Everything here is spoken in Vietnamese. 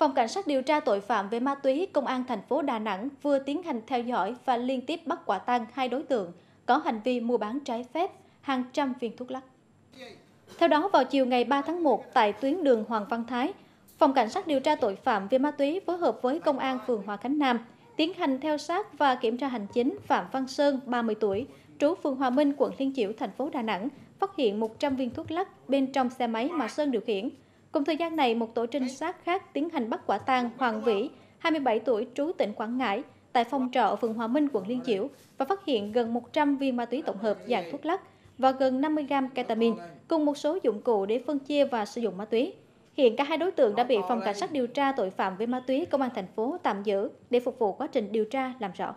Phòng Cảnh sát điều tra tội phạm về ma túy Công an thành phố Đà Nẵng vừa tiến hành theo dõi và liên tiếp bắt quả tang hai đối tượng có hành vi mua bán trái phép hàng trăm viên thuốc lắc. Theo đó, vào chiều ngày 3 tháng 1 tại tuyến đường Hoàng Văn Thái, Phòng Cảnh sát điều tra tội phạm về ma túy phối hợp với Công an phường Hòa Khánh Nam tiến hành theo sát và kiểm tra hành chính Phạm Văn Sơn, 30 tuổi, trú phường Hòa Minh, quận Liên Chiểu, thành phố Đà Nẵng, phát hiện 100 viên thuốc lắc bên trong xe máy mà Sơn điều khiển. Cùng thời gian này, một tổ trinh sát khác tiến hành bắt quả tang Hoàng Vĩ, 27 tuổi, trú tỉnh Quảng Ngãi, tại phòng trọ ở phường Hòa Minh, quận Liên Chiểu và phát hiện gần 100 viên ma túy tổng hợp dạng thuốc lắc và gần 50 gram ketamine cùng một số dụng cụ để phân chia và sử dụng ma túy. Hiện cả hai đối tượng đã bị phòng cảnh sát điều tra tội phạm về ma túy công an thành phố tạm giữ để phục vụ quá trình điều tra làm rõ.